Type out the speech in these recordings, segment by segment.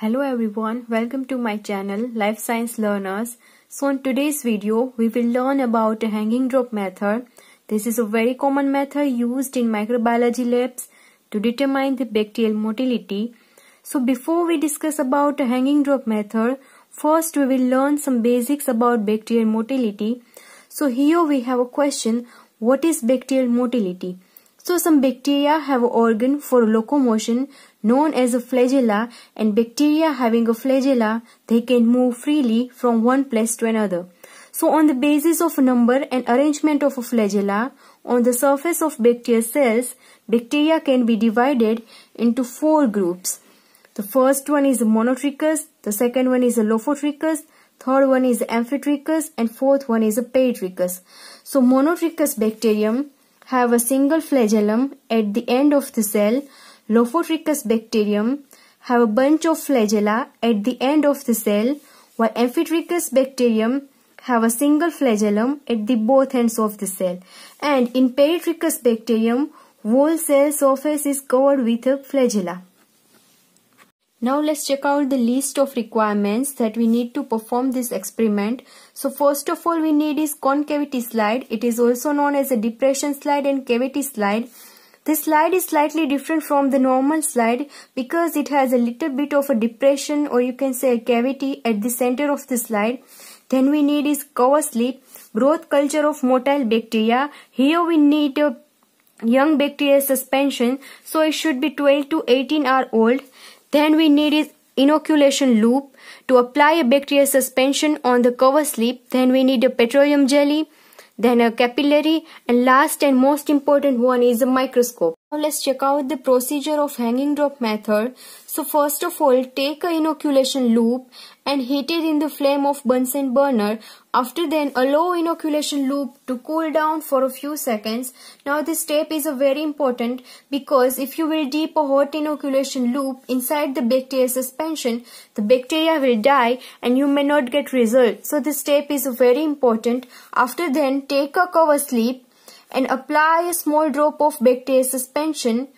Hello everyone, welcome to my channel Life Science Learners. So in today's video, we will learn about a hanging drop method. This is a very common method used in microbiology labs to determine the bacterial motility. So before we discuss about a hanging drop method, first we will learn some basics about bacterial motility. So here we have a question, what is bacterial motility? So some bacteria have an organ for locomotion known as a flagella and bacteria having a flagella, they can move freely from one place to another. So on the basis of number and arrangement of a flagella, on the surface of bacteria cells, bacteria can be divided into four groups. The first one is monotrichous, the second one is lophotrichous, third one is amphitrichous and fourth one is a peritrichous. So monotrichous bacterium have a single flagellum at the end of the cell. Lophotrichus bacterium have a bunch of flagella at the end of the cell while amphitrichus bacterium have a single flagellum at the both ends of the cell. And in peritrichus bacterium, whole cell surface is covered with a flagella. Now let's check out the list of requirements that we need to perform this experiment. So first of all we need is concavity slide. It is also known as a depression slide and cavity slide. This slide is slightly different from the normal slide because it has a little bit of a depression or you can say a cavity at the center of the slide. Then we need is cover slip, growth culture of motile bacteria. Here we need a young bacteria suspension so it should be 12 to 18 hour old then we need an inoculation loop. To apply a bacterial suspension on the cover slip, then we need a petroleum jelly, then a capillary, and last and most important one is a microscope. Now let's check out the procedure of hanging drop method. So first of all, take a inoculation loop and heat it in the flame of Bunsen burner. After then, allow inoculation loop to cool down for a few seconds. Now this step is a very important because if you will dip a hot inoculation loop inside the bacteria suspension, the bacteria will die and you may not get result. So this step is very important. After then, take a cover slip and apply a small drop of baked suspension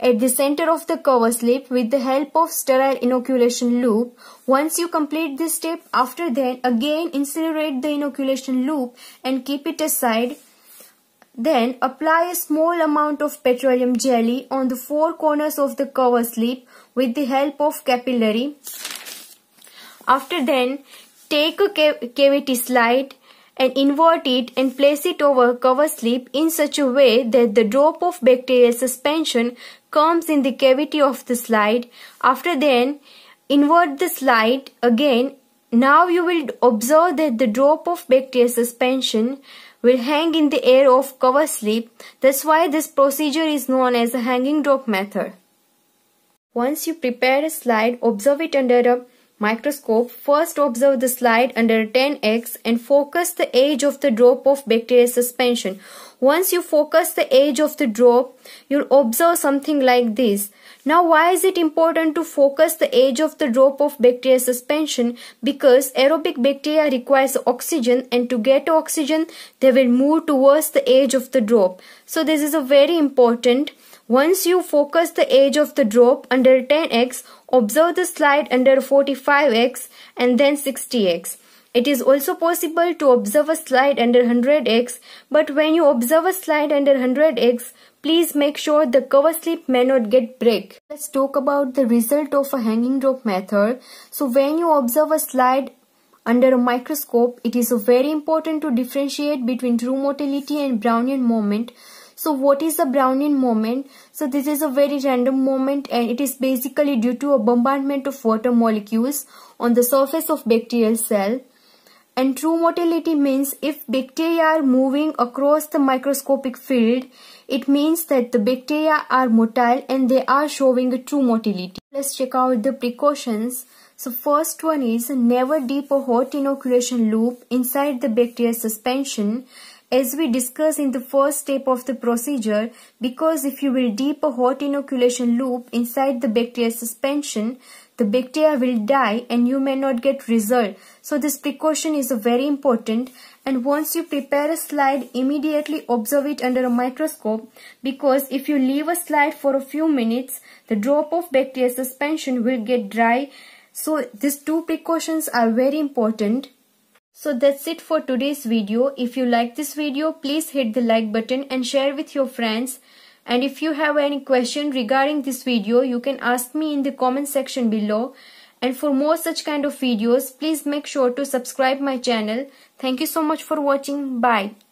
at the center of the cover slip with the help of sterile inoculation loop. Once you complete this step, after then again incinerate the inoculation loop and keep it aside. Then apply a small amount of petroleum jelly on the four corners of the cover slip with the help of capillary. After then, take a cavity slide and invert it and place it over cover slip in such a way that the drop of bacterial suspension comes in the cavity of the slide. After then, invert the slide again. Now you will observe that the drop of bacterial suspension will hang in the air of cover slip. That's why this procedure is known as the hanging drop method. Once you prepare a slide, observe it under a microscope, first observe the slide under 10x and focus the edge of the drop of bacteria suspension. Once you focus the edge of the drop, you'll observe something like this. Now why is it important to focus the edge of the drop of bacteria suspension? Because aerobic bacteria requires oxygen and to get oxygen, they will move towards the edge of the drop. So this is a very important once you focus the edge of the drop under 10x, observe the slide under 45x and then 60x. It is also possible to observe a slide under 100x, but when you observe a slide under 100x, please make sure the cover slip may not get break. Let's talk about the result of a hanging drop method. So when you observe a slide under a microscope, it is very important to differentiate between true motility and Brownian moment. So what is the Brownian moment? So this is a very random moment and it is basically due to a bombardment of water molecules on the surface of bacterial cell. And true motility means if bacteria are moving across the microscopic field, it means that the bacteria are motile and they are showing a true motility. Let's check out the precautions. So first one is never dip a hot inoculation loop inside the bacteria suspension as we discussed in the first step of the procedure because if you will dip a hot inoculation loop inside the bacteria suspension, the bacteria will die and you may not get result. So this precaution is very important and once you prepare a slide immediately observe it under a microscope because if you leave a slide for a few minutes the drop of bacteria suspension will get dry. So these two precautions are very important. So that's it for today's video. If you like this video, please hit the like button and share with your friends. And if you have any question regarding this video, you can ask me in the comment section below. And for more such kind of videos, please make sure to subscribe my channel. Thank you so much for watching. Bye.